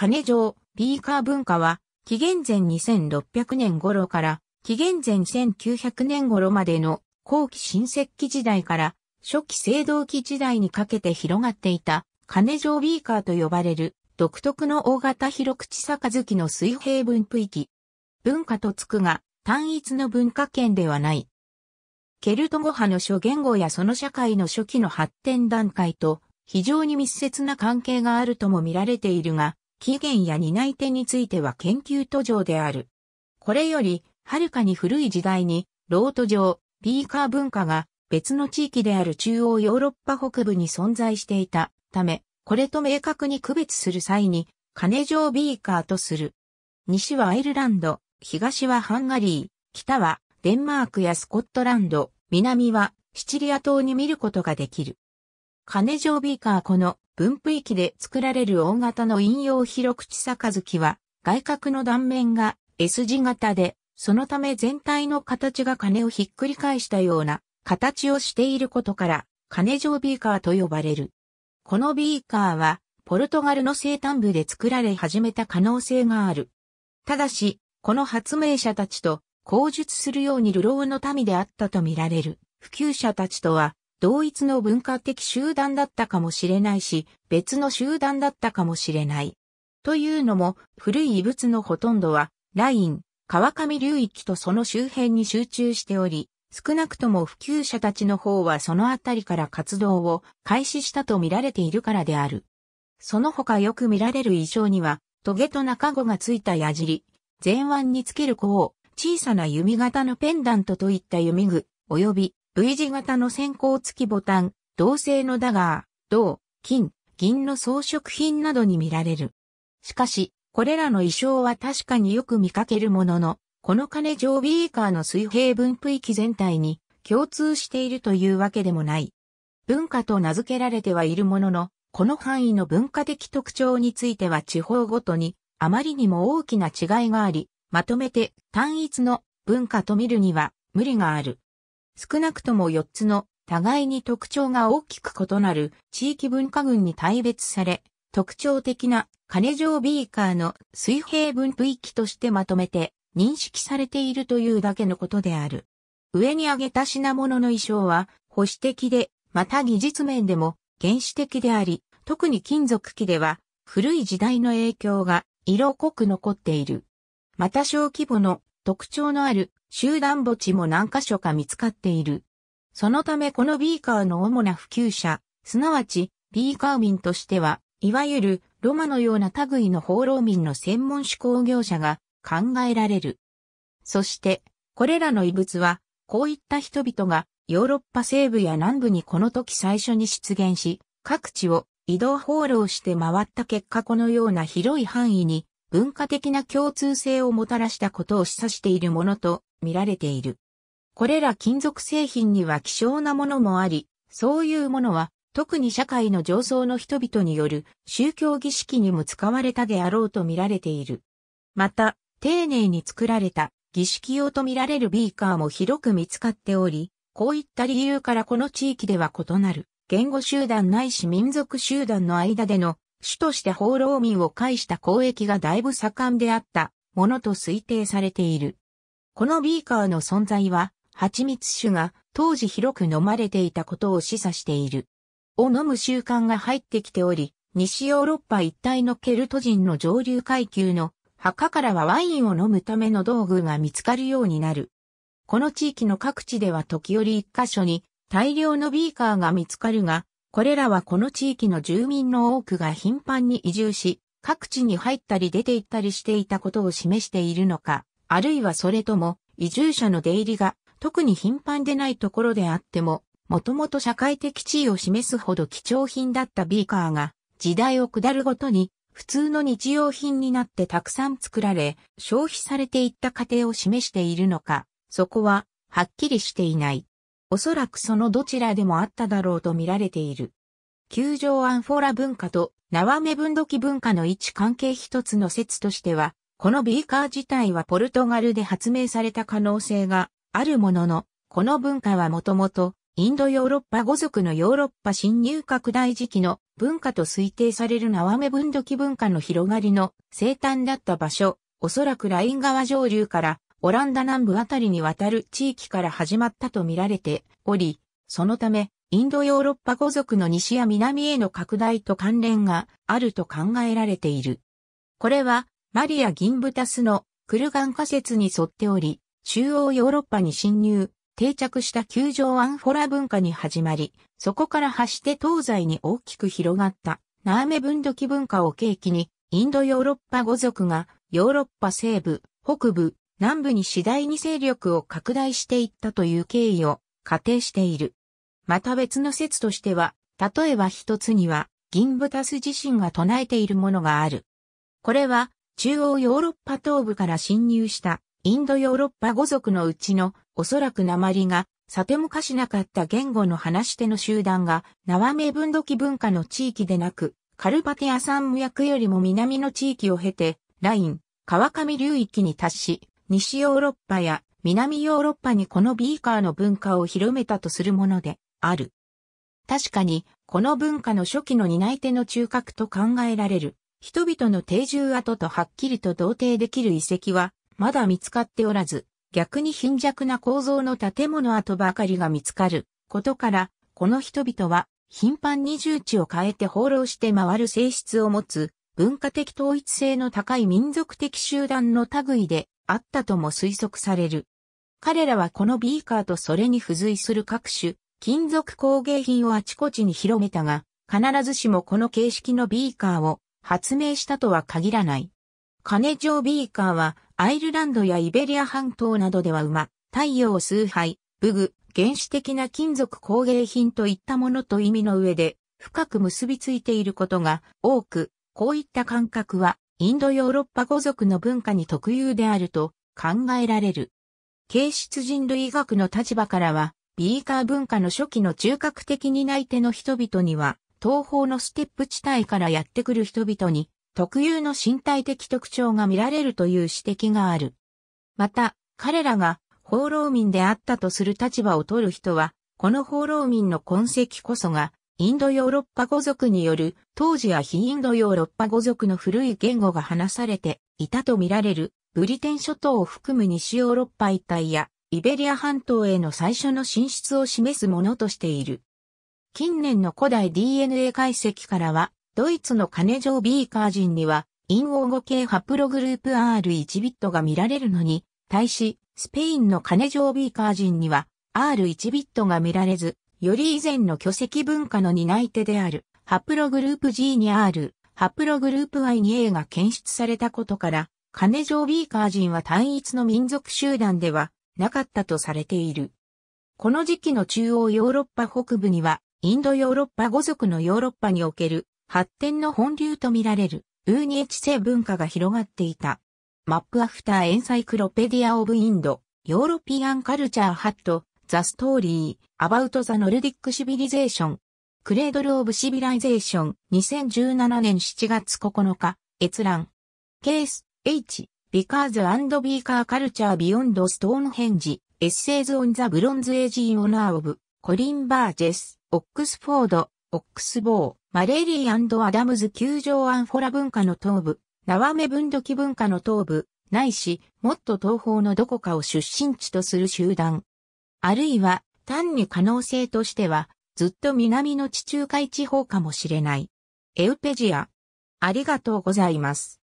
金城、ビーカー文化は、紀元前2600年頃から、紀元前1900年頃までの後期新石器時代から初期青銅器時代にかけて広がっていた金城ビーカーと呼ばれる独特の大型広口杯の水平分布域。文化とつくが単一の文化圏ではない。ケルト語派の諸言語やその社会の初期の発展段階と非常に密接な関係があるとも見られているが、起源や担い手については研究途上である。これより、はるかに古い時代に、ロート上、ビーカー文化が別の地域である中央ヨーロッパ北部に存在していたため、これと明確に区別する際に、金城ビーカーとする。西はアイルランド、東はハンガリー、北はデンマークやスコットランド、南はシチリア島に見ることができる。金城ビーカーこの分布域で作られる大型の引用広口杯は、外角の断面が S 字型で、そのため全体の形が鐘をひっくり返したような形をしていることから、鐘状ビーカーと呼ばれる。このビーカーは、ポルトガルの西端部で作られ始めた可能性がある。ただし、この発明者たちと、口述するように流浪の民であったとみられる、普及者たちとは、同一の文化的集団だったかもしれないし、別の集団だったかもしれない。というのも、古い遺物のほとんどは、ライン、川上流域とその周辺に集中しており、少なくとも普及者たちの方はそのあたりから活動を開始したと見られているからである。その他よく見られる衣装には、トゲと中子がついた矢尻、前腕につける甲、小さな弓形のペンダントといった弓具、及び V 字型の先行付きボタン、銅製のダガー、銅、金、銀の装飾品などに見られる。しかし、これらの衣装は確かによく見かけるものの、この金城ビーカーの水平分布域全体に共通しているというわけでもない。文化と名付けられてはいるものの、この範囲の文化的特徴については地方ごとにあまりにも大きな違いがあり、まとめて単一の文化と見るには無理がある。少なくとも4つの互いに特徴が大きく異なる地域文化群に大別され、特徴的な金城ビーカーの水平分布域としてまとめて認識されているというだけのことである。上に挙げた品物の衣装は保守的で、また技術面でも原始的であり、特に金属器では古い時代の影響が色濃く残っている。また小規模の特徴のある集団墓地も何箇所か見つかっている。そのためこのビーカーの主な普及者、すなわちビーカー民としては、いわゆるロマのような類の放浪民の専門志向業者が考えられる。そして、これらの遺物は、こういった人々がヨーロッパ西部や南部にこの時最初に出現し、各地を移動放浪して回った結果このような広い範囲に文化的な共通性をもたらしたことを示唆しているものと見られている。これら金属製品には希少なものもあり、そういうものは特に社会の上層の人々による宗教儀式にも使われたであろうと見られている。また、丁寧に作られた儀式用と見られるビーカーも広く見つかっており、こういった理由からこの地域では異なる言語集団ないし民族集団の間での主として放浪民を介した交易がだいぶ盛んであったものと推定されている。このビーカーの存在は、蜂蜜酒が当時広く飲まれていたことを示唆している。を飲む習慣が入ってきており、西ヨーロッパ一帯のケルト人の上流階級の墓からはワインを飲むための道具が見つかるようになる。この地域の各地では時折一箇所に大量のビーカーが見つかるが、これらはこの地域の住民の多くが頻繁に移住し、各地に入ったり出て行ったりしていたことを示しているのか。あるいはそれとも、移住者の出入りが特に頻繁でないところであっても、もともと社会的地位を示すほど貴重品だったビーカーが、時代を下るごとに、普通の日用品になってたくさん作られ、消費されていった過程を示しているのか、そこは、はっきりしていない。おそらくそのどちらでもあっただろうと見られている。球場アンフォーラ文化と、縄目分度器文化の位置関係一つの説としては、このビーカー自体はポルトガルで発明された可能性があるものの、この文化はもともとインドヨーロッパ語族のヨーロッパ侵入拡大時期の文化と推定される縄目分度器文化の広がりの生誕だった場所、おそらくライン川上流からオランダ南部あたりに渡る地域から始まったと見られており、そのため、インドヨーロッパ語族の西や南への拡大と関連があると考えられている。これはマリア・ギンブタスのクルガン仮説に沿っており、中央ヨーロッパに侵入、定着した球場アンフォラ文化に始まり、そこから発して東西に大きく広がったナーメ分土器文化を契機に、インドヨーロッパ語族がヨーロッパ西部、北部、南部に次第に勢力を拡大していったという経緯を仮定している。また別の説としては、例えば一つには、銀ブタス自身が唱えているものがある。これは、中央ヨーロッパ東部から侵入したインドヨーロッパ語族のうちのおそらく鉛がさてもかしなかった言語の話し手の集団が縄目分土器文化の地域でなくカルパティア山役よりも南の地域を経てライン、川上流域に達し西ヨーロッパや南ヨーロッパにこのビーカーの文化を広めたとするものである。確かにこの文化の初期の担い手の中核と考えられる人々の定住跡とはっきりと同定できる遺跡は、まだ見つかっておらず、逆に貧弱な構造の建物跡ばかりが見つかることから、この人々は頻繁に重地を変えて放浪して回る性質を持つ文化的統一性の高い民族的集団の類であったとも推測される。彼らはこのビーカーとそれに付随する各種金属工芸品をあちこちに広めたが、必ずしもこの形式のビーカーを発明したとは限らない。金城ビーカーはアイルランドやイベリア半島などでは馬、太陽崇拝、武具、原始的な金属工芸品といったものと意味の上で深く結びついていることが多く、こういった感覚はインドヨーロッパ語族の文化に特有であると考えられる。形質人類学の立場からは、ビーカー文化の初期の中核的にい手の人々には、東方のステップ地帯からやってくる人々に特有の身体的特徴が見られるという指摘がある。また、彼らが放浪民であったとする立場を取る人は、この放浪民の痕跡こそが、インドヨーロッパ語族による当時や非インドヨーロッパ語族の古い言語が話されていたとみられるブリテン諸島を含む西ヨーロッパ一帯やイベリア半島への最初の進出を示すものとしている。近年の古代 DNA 解析からは、ドイツのカネジョー・ビーカー人には、陰黄語系ハプログループ R1 ビットが見られるのに、対し、スペインのカネジョー・ビーカー人には、R1 ビットが見られず、より以前の巨石文化の担い手である、ハプログループ G に R、ハプログループ I に A が検出されたことから、カネジョー・ビーカー人は単一の民族集団ではなかったとされている。この時期の中央ヨーロッパ北部には、インドヨーロッパ語族のヨーロッパにおける発展の本流とみられるウーニエチ性文化が広がっていた。マップアフターエンサイクロペディア・オブ・インド、ヨーロピアン・カルチャー・ハット、ザ・ストーリー、アバウト・ザ・ノルディック・シビリゼーション、クレードル・オブ・シビライゼーション、2017年7月9日、閲覧。ケース、H、ビカーズ・ビーカー・カルチャー・ビヨンド・ストーンヘンジ、エッセイズ・オン・ザ・ブロンズ・エイジ・ーオナー・オブ、コリン・バージェス。オックスフォード、オックスボー、マレーリーアダムズ球場アンフォラ文化の東部、ナワメ分度器文化の東部、ないし、もっと東方のどこかを出身地とする集団。あるいは、単に可能性としては、ずっと南の地中海地方かもしれない。エウペジア。ありがとうございます。